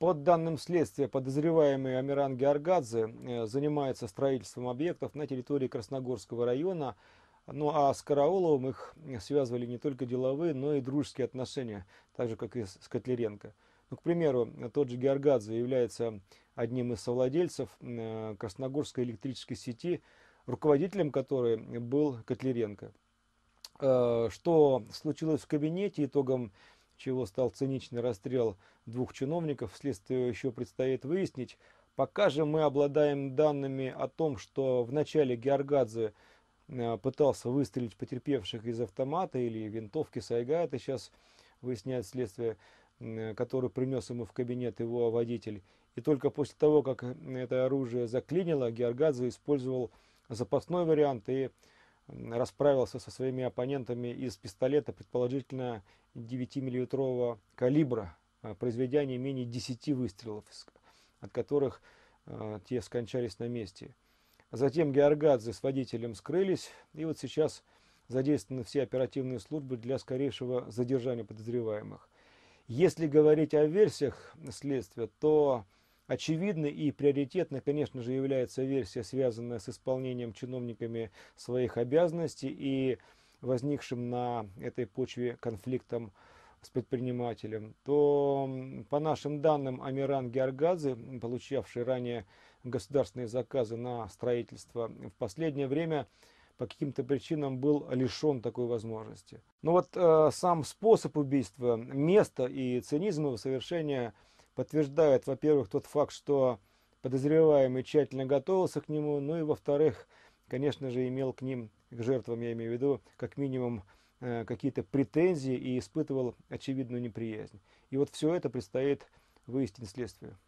По данным следствия, подозреваемый Амиран Георгадзе э, занимается строительством объектов на территории Красногорского района. Ну а с Карауловым их э, связывали не только деловые, но и дружеские отношения, так же как и с Котляренко. Ну, к примеру, тот же Георгадзе является одним из совладельцев э, Красногорской электрической сети, руководителем которой был Котляренко. Что случилось в кабинете итогом чего стал циничный расстрел двух чиновников, вследствие еще предстоит выяснить, пока же мы обладаем данными о том, что в начале Георгадзе э, пытался выстрелить потерпевших из автомата или винтовки Сайга, это сейчас выясняет следствие, э, которое принес ему в кабинет его водитель. И только после того, как э, это оружие заклинило, Георгадзе использовал запасной вариант и расправился со своими оппонентами из пистолета, предположительно 9-миллиметрового калибра, э, произведя не менее 10 выстрелов, от которых э, те скончались на месте. Затем Георгадзе с водителем скрылись, и вот сейчас задействованы все оперативные службы для скорейшего задержания подозреваемых. Если говорить о версиях следствия, то Очевидной и приоритетной, конечно же, является версия, связанная с исполнением чиновниками своих обязанностей и возникшим на этой почве конфликтом с предпринимателем, то по нашим данным Амиран Георгадзе, получавший ранее государственные заказы на строительство, в последнее время по каким-то причинам был лишен такой возможности. Но ну вот э, сам способ убийства, место и цинизм его совершения – подтверждает, во-первых, тот факт, что подозреваемый тщательно готовился к нему, ну и, во-вторых, конечно же, имел к ним, к жертвам, я имею в виду, как минимум э, какие-то претензии и испытывал очевидную неприязнь. И вот все это предстоит выяснить следствию.